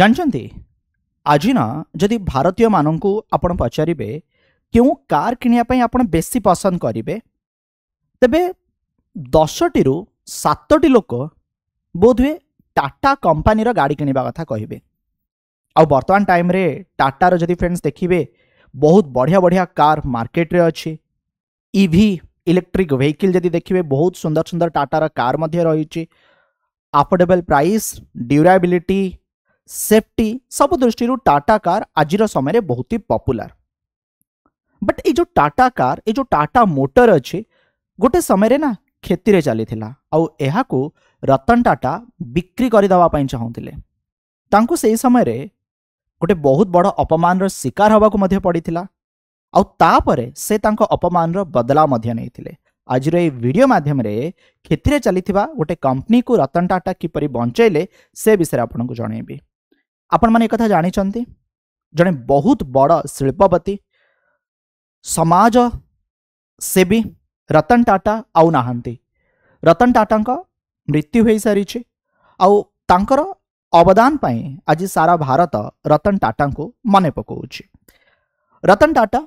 ଜାଣିଛନ୍ତି ଆଜି ନା ଯଦି ଭାରତୀୟମାନଙ୍କୁ ଆପଣ ପଚାରିବେ କେଉଁ କାର୍ କିଣିବା ପାଇଁ ଆପଣ ବେଶୀ ପସନ୍ଦ କରିବେ ତେବେ ଦଶଟିରୁ ସାତଟି ଲୋକ ବୋଧହୁଏ ଟାଟା କମ୍ପାନୀର ଗାଡ଼ି କିଣିବା କଥା କହିବେ ଆଉ ବର୍ତ୍ତମାନ ଟାଇମ୍ରେ ଟାଟାର ଯଦି ଫ୍ରେଣ୍ଡସ୍ ଦେଖିବେ ବହୁତ ବଢ଼ିଆ ବଢ଼ିଆ କାର୍ ମାର୍କେଟରେ ଅଛି ଇଭି ଇଲେକ୍ଟ୍ରିକ୍ ଭେହିକିଲ୍ ଯଦି ଦେଖିବେ ବହୁତ ସୁନ୍ଦର ସୁନ୍ଦର ଟାଟାର କାର୍ ମଧ୍ୟ ରହିଛି ଆଫୋର୍ଡେବଲ୍ ପ୍ରାଇସ୍ ଡ୍ୟୁରାବିଲିଟି ସେଫ୍ଟି ସବୁ ଦୃଷ୍ଟିରୁ ଟାଟା କାର୍ ଆଜିର ସମୟରେ ବହୁତ ହି ପପୁଲାର ବଟ୍ ଏଇ ଯେଉଁ ଟାଟା କାର୍ ଏଇ ଯେଉଁ ଟାଟା ମୋଟର ଅଛି ଗୋଟେ ସମୟରେ ନା କ୍ଷତିରେ ଚାଲିଥିଲା ଆଉ ଏହାକୁ ରତନ ଟାଟା ବିକ୍ରି କରିଦେବା ପାଇଁ ଚାହୁଁଥିଲେ ତାଙ୍କୁ ସେହି ସମୟରେ ଗୋଟେ ବହୁତ ବଡ଼ ଅପମାନର ଶିକାର ହେବାକୁ ମଧ୍ୟ ପଡ଼ିଥିଲା ଆଉ ତାପରେ ସେ ତାଙ୍କ ଅପମାନର ବଦଲା ମଧ୍ୟ ନେଇଥିଲେ ଆଜିର ଏହି ଭିଡ଼ିଓ ମାଧ୍ୟମରେ କ୍ଷତିରେ ଚାଲିଥିବା ଗୋଟେ କମ୍ପାନୀକୁ ରତନ ଟାଟା କିପରି ବଞ୍ଚାଇଲେ ସେ ବିଷୟରେ ଆପଣଙ୍କୁ ଜଣାଇବି आपण मैंने एक जानते जड़े बहुत बड़ शिल्पति समाज सेवी रतन टाटा आउ ना रतन टाटा मृत्यु हो सारी आर अवदान आज सारा भारत रतन टाटा को मन पकाच रतन टाटा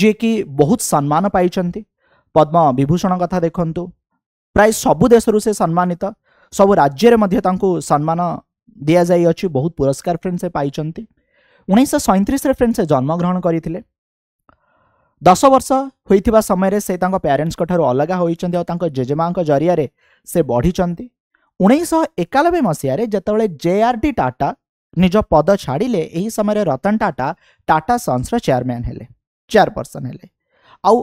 जी कि बहुत सम्मान पाई पद्म विभूषण कथा देखु प्राय सबुदेश सम्मानित सब राज्य में सम्मान दि जाइए बहुत पुरस्कार फ्रेंड से पाई उन्नीस सैंतीस फ्रेंड से जन्मग्रहण कर दस वर्ष होता समय से प्यारेन्ट्स अलग होती और जेजेमा जरिया से बढ़ी उन्नीस एकानबे मसीह जिते जे आर डी टाटा निज पद छाड़े समय रतन टाटा टाटा सन्सर चेयरमैन चेयरपर्सन आउ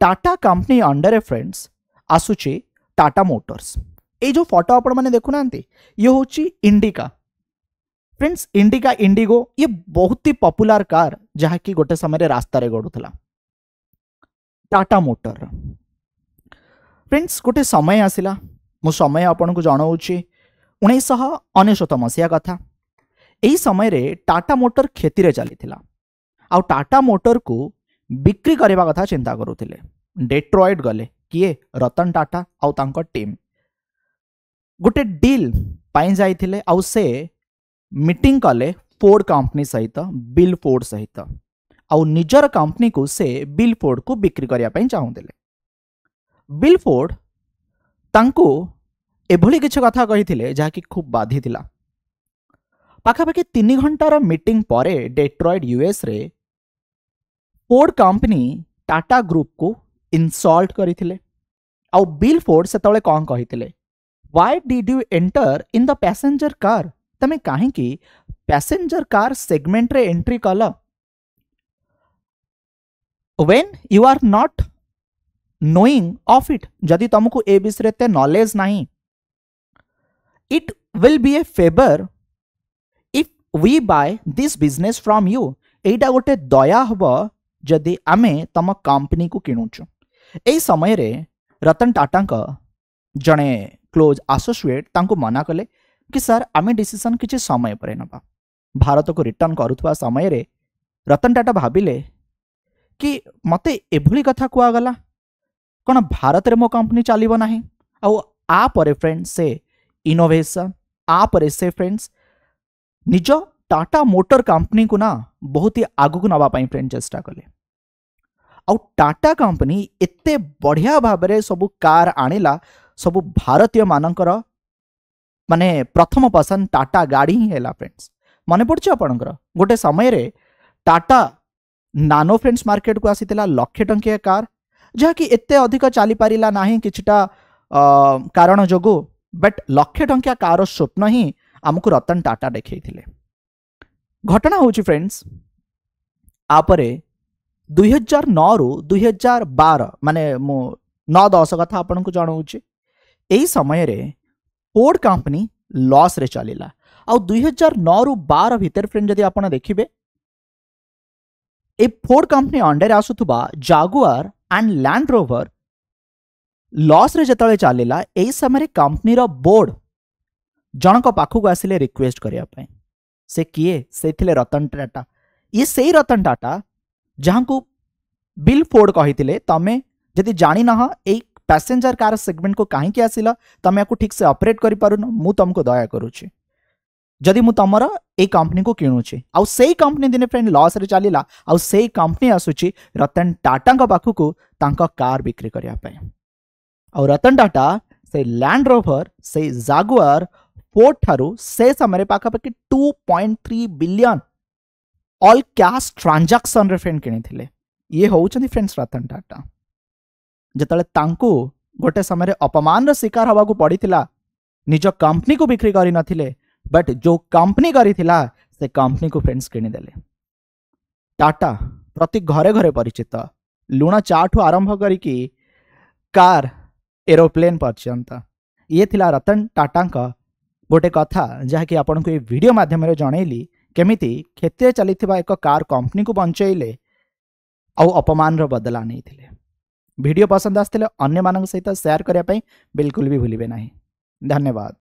टाटा कंपनी अंडर ए फ्रेंड्स आसूची टाटा मोटर्स ये जो फोटो आप देखुना ये हूँ इंडिका फ्रेंड्स इंडिका इंडिगो ये बहुत ही पॉपुलर कार जहाँकि गोटे समय रास्त गढ़ुला टाटा मोटर फ्रेंड्स गोटे समय आसला मु समय आपण को उन्नीस अनेशत मसीहा कथा यही समय टाटा मोटर क्षतिर चली था टाटा मोटर को बिक्री करने कथा चिंता करूले डेट्रएड गले किए रतन टाटा आम टीम गोटे डील जाते मीटिंग कले फोर्ड कंपनी सहित बिल फोर्ड सहित आजर कंपनी को से बिल फोर्ड को बिक्री करने चाहूंगे बिल फोर्ड ताली किसी कथा कही कि खूब बाधि पखापाखि तीन घंटार मीटिंग पर डेट्रयड यूएस रे फोर्ड कंपनी टाटा ग्रुप को इनसल्ट करते बिल फोर्ड से कौन कही why did you enter in the passenger car તમે કાହିଁକି પેસેન્જર કાર સેગમેન્ટରେ એન્ટ્રી କଲ when you are not knowing of it ଯଦି ତୁମକୁ ଏ ବିଷୟରେ ଏତେ ନଲେଜ ନାହିଁ it will be a favour if we buy this business from you ଏଇଟା ଗୋଟେ ଦୟା ହେବ ଯଦି ଆମେ ତୁମ କମ୍ପାନୀକୁ କିଣୁଛୁ ଏହି ସମୟରେ ରତନ ଟାଟାଙ୍କ ଜଣେ क्लोज आसोसीएट मना कले कि सर आम डीसीसन कि समय पर ना भारत को रिटर्न करुवा समय रे, रतन टाटा भाविले कि मत यह कहगला कौन भारत में मो कंपनी चलो ना आ फ्रेंड से इनोभेसन आप से फ्रेंड्स निज टाटा मोटर कंपनी को ना बहुत ही आग को नापी फ्रेंड चेष्टा कले आ टाटा कंपनी एत बढ़िया भाव सब कार आणला सब भारतीय मानक मान प्रथम पसंद टाटा गाड़ी ही है फ्रेंड्स मन पड़ चर गोटे समय रे टाटा नानो फ्रेंड्स मार्केट को आसी लक्षे टंकिया कार जहाँकि अधिक चली पारा ना कि कारण जो बट लक्षे टंकिया कार स्वप्न ही आमको रतन टाटा देखे घटना हूँ फ्रेंड्स आपरे दुई हजार नौ रु दुई हजार बार मान मु नौ दस कथा आपको जनाऊँ ଏହି ସମୟରେ ଫୋର୍ଡ କମ୍ପାନୀ ଲସ୍ରେ ଚାଲିଲା ଆଉ ଦୁଇହଜାର ନଅରୁ ବାର ଭିତରେ ଫ୍ରେଣ୍ଡ ଯଦି ଆପଣ ଦେଖିବେ ଏ ଫୋର୍ଡ କମ୍ପାନୀ ଅଣ୍ଡରରେ ଆସୁଥିବା ଜାଗୁଆର ଆଣ୍ଡ ଲ୍ୟାଣ୍ଡ ରୋଭର ଲସ୍ରେ ଯେତେବେଳେ ଚାଲିଲା ଏହି ସମୟରେ କମ୍ପାନୀର ବୋର୍ଡ ଜଣଙ୍କ ପାଖକୁ ଆସିଲେ ରିକ୍ୱେଷ୍ଟ କରିବା ପାଇଁ ସେ କିଏ ସେ ଥିଲେ ରତନ ଟାଟା ଇଏ ସେଇ ରତନ ଟାଟା ଯାହାଙ୍କୁ ବିଲ୍ ଫୋର୍ଡ କହିଥିଲେ ତମେ ଯଦି ଜାଣିନାହ ଏଇ पैसेंजर कार सेगमेंट को कहीं आसला तुम या ठीक से अपरेट कर करमको दया करुच्छे जदि मु तुम ये कंपनी को किणुचे आई कंपनी दिन फ्रेंड लस रे चल आई कंपनी आसूँ रतन टाटा पाखक कार बिक्री करने रतन टाटा से लैंड रोभर से जगुआर फोर्ट ठार् से समय पाखापाखि टू पॉइंट थ्री बिलियन अल् क्या ट्रांजाक्शन फ्रेंड ये हूँ फ्रेंड्स रतन टाटा ଯେତେବେଳେ ତାଙ୍କୁ ଗୋଟେ ସମୟରେ ଅପମାନର ଶିକାର ହେବାକୁ ପଡ଼ିଥିଲା ନିଜ କମ୍ପାନୀକୁ ବିକ୍ରି କରିନଥିଲେ ବଟ୍ ଯେଉଁ କମ୍ପାନୀ କରିଥିଲା ସେ କମ୍ପାନୀକୁ ଫ୍ରେଣ୍ଡସ୍ କିଣିଦେଲେ ଟାଟା ପ୍ରତି ଘରେ ଘରେ ପରିଚିତ ଲୁଣ ଚା'ଠୁ ଆରମ୍ଭ କରିକି କାର୍ ଏରୋପ୍ଲେନ୍ ପର୍ଯ୍ୟନ୍ତ ଇଏ ଥିଲା ରତନ ଟାଟାଙ୍କ ଗୋଟେ କଥା ଯାହାକି ଆପଣଙ୍କୁ ଏ ଭିଡ଼ିଓ ମାଧ୍ୟମରେ ଜଣେଇଲି କେମିତି କ୍ଷେତ୍ରରେ ଚାଲିଥିବା ଏକ କାର୍ କମ୍ପାନୀକୁ ବଞ୍ଚେଇଲେ ଆଉ ଅପମାନର ବଦଲା ନେଇଥିଲେ भिड पसंद आसते अन्न मान सहित सेयार करने बिल्कुल भी भूलना धन्यवाद